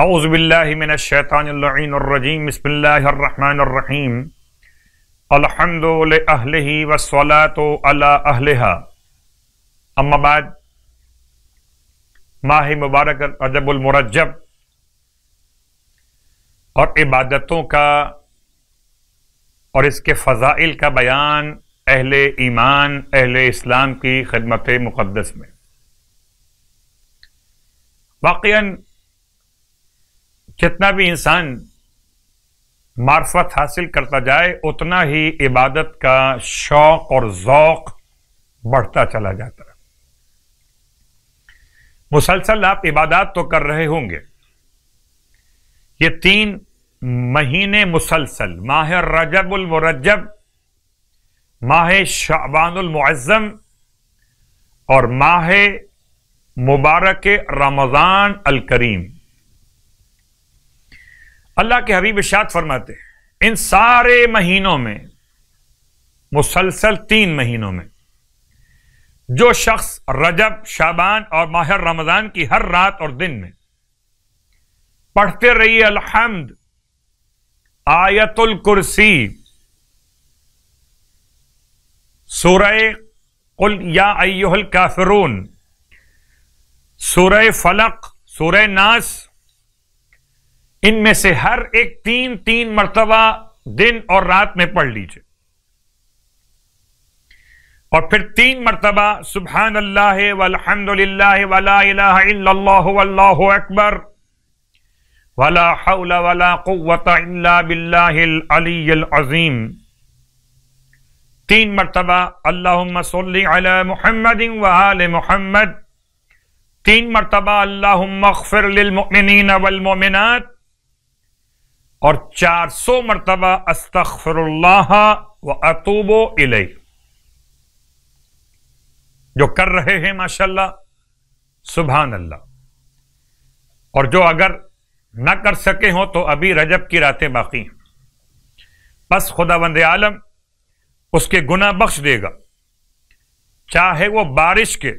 अउज़बिल्लिमिनशैतानरजीम बसमीम अलहमदल अम्माबाद माह मुबारक रजबुलमरजब और इबादतों का और इसके फ़ज़ाइल का बयान अहल ईमान अहले इस्लाम की खदमत मुक़दस में वाक़ जितना भी इंसान मार्फत हासिल करता जाए उतना ही इबादत का शौक और ओक़ बढ़ता चला जाता है मुसलसल आप इबादत तो कर रहे होंगे ये तीन महीने मुसलसल माह रजबुलमरजब माह शाबानमज़म और माह मुबारक रमज़ान अल करीम अल्लाह के हबीब शाद फरमाते हैं इन सारे महीनों में मुसलसल तीन महीनों में जो शख्स रजब शाबान और माहिर रमज़ान की हर रात और दिन में पढ़ते रहिए अलहमद आयतुल कुर्सी सूरह कुल या अयोहल काफिरून सूरह फलक सूरह नास इनमें से हर एक तीन तीन मरतबा दिन और रात में पढ़ लीजिए और फिर तीन मरतबा सुबहान अल्लाह वलहमदुल्लाह वला अकबर वला हौल वला कुत तीन मरतबा अल्लाह सल मोहम्मद वाल मोहम्मद तीन मरतबा अल्लाह मखफिर वलमोमिनत और 400 मरतबा अस्तफर व अतूबो इले जो कर रहे हैं माशाला सुबहान अल्लाह और जो अगर न कर सके हो तो अभी रजब की रातें बाकी हैं बस खुदा बंद आलम उसके गुना बख्श देगा चाहे वो बारिश के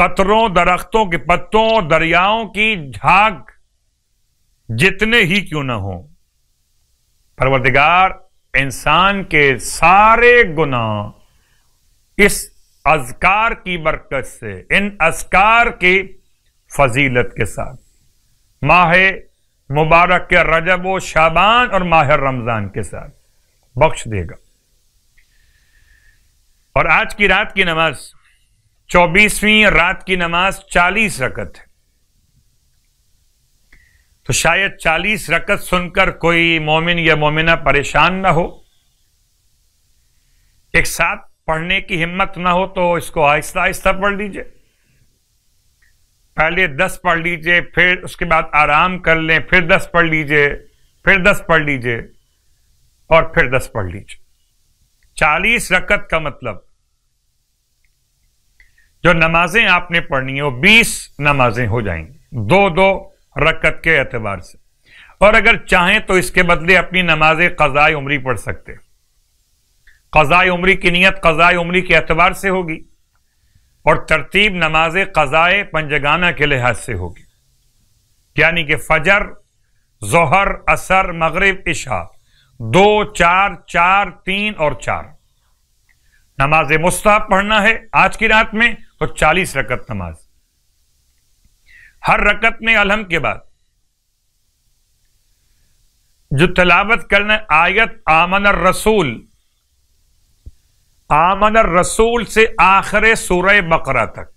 कतरों दरख्तों के पत्तों दरियाओं की झाग जितने ही क्यों ना हो परवरदिगार इंसान के सारे गुना इस अजकार की बरकत से इन अजकार की फजीलत के साथ माह मुबारक के रजब व शाबान और माह रमजान के साथ बख्श देगा और आज की रात की नमाज चौबीसवीं रात की नमाज चालीस रकत है तो शायद चालीस रकत सुनकर कोई मोमिन या मोमिना परेशान ना हो एक साथ पढ़ने की हिम्मत ना हो तो इसको आहिस्ता आहिस्ता पढ़ लीजिए पहले दस पढ़ लीजिए फिर उसके बाद आराम कर लें फिर दस पढ़ लीजिए फिर दस पढ़ लीजिए और फिर दस पढ़ लीजिए चालीस रकत का मतलब जो नमाजें आपने पढ़नी है वो बीस नमाजें हो जाएंगी दो दो रकत के एतबार से और अगर चाहें तो इसके बदले अपनी नमाज कजाय उमरी पढ़ सकते कजाय उमरी की नीयत कजाय उमरी के एतबार से होगी और तरतीब नमाज कज़ाए पंजगाना के लिहाज से होगी यानी कि फजर जहर असर मगरब इशा दो चार चार तीन और चार नमाज मुस्ताब पढ़ना है आज की रात में तो चालीस रकत नमाज हर रकत में अलहम के बाद जो तलावत करने आयत आमन रसूल आमन रसूल से आखिर सूर्य बकरा तक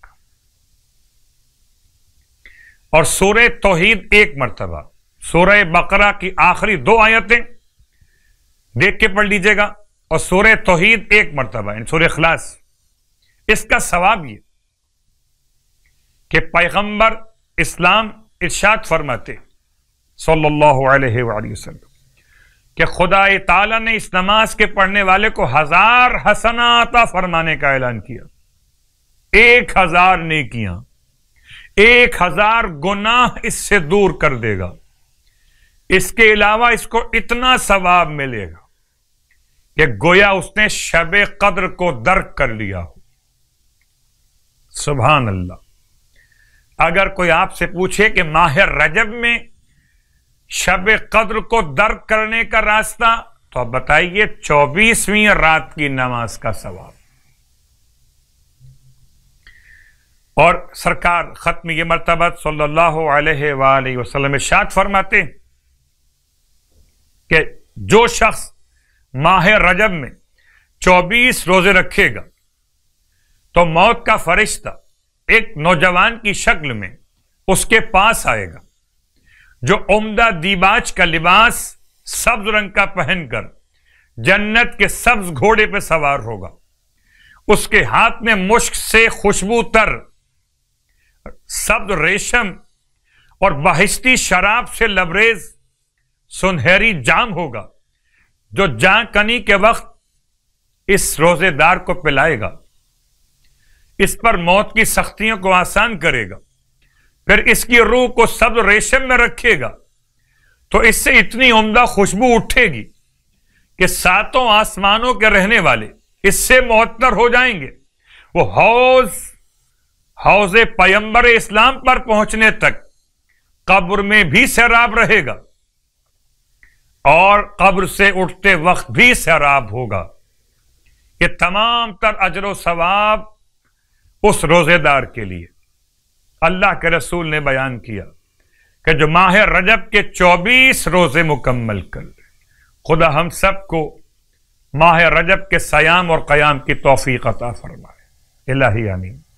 और सूर्य तोहीद एक मरतबा सूर्य बकरा की आखिरी दो आयतें देख के पढ़ लीजिएगा और सूर्य तोहीद एक मरतबा इन सूर्य खलास इसका सवाब ये कि पैगंबर इस्लाम इर्शाद फरमाते सल्लल्लाहु अलैहि वसल्लम कि खुदा ताला ने इस नमाज के पढ़ने वाले को हजार हसनाता फरमाने का ऐलान किया एक हजार नेकियां एक हजार गुनाह इससे दूर कर देगा इसके अलावा इसको इतना सवाब मिलेगा कि गोया उसने शब कद्र को दर्क कर लिया हो सुबह अल्लाह अगर कोई आपसे पूछे कि माह रजब में शब कद्र को दर्द करने का रास्ता तो आप बताइए चौबीसवीं रात की नमाज का सवाब और सरकार खत्म ये मरतबत सल्लल्लाहु अलैहि शाद फरमाते कि जो शख्स माह रजब में चौबीस रोजे रखेगा तो मौत का फरिश्ता एक नौजवान की शक्ल में उसके पास आएगा जो उम्दा दीबाज का लिबास सब्ज रंग का पहनकर जन्नत के सब्ज घोड़े पर सवार होगा उसके हाथ में मुश्क से खुशबू तर सब्ज रेशम और बहिश्ती शराब से लबरेज सुनहरी जाम होगा जो जाकनी के वक्त इस रोजेदार को पिलाएगा इस पर मौत की सख्तियों को आसान करेगा फिर इसकी रूह को सब रेशम में रखेगा तो इससे इतनी उम्दा खुशबू उठेगी कि सातों आसमानों के रहने वाले इससे मुअत्तर हो जाएंगे वो हौज हौज पयंबर इस्लाम पर पहुंचने तक कब्र में भी सैराब रहेगा और कब्र से उठते वक्त भी सैराब होगा ये तमाम तर अजर सवाब उस रोजेदार के लिए अल्लाह के रसूल ने बयान किया कि जो माह रजब के 24 रोजे मुकम्मल कर खुदा हम सबको माह रजब के सयाम और कयाम की तोफ़ी अता फरमाए इलाही आमीन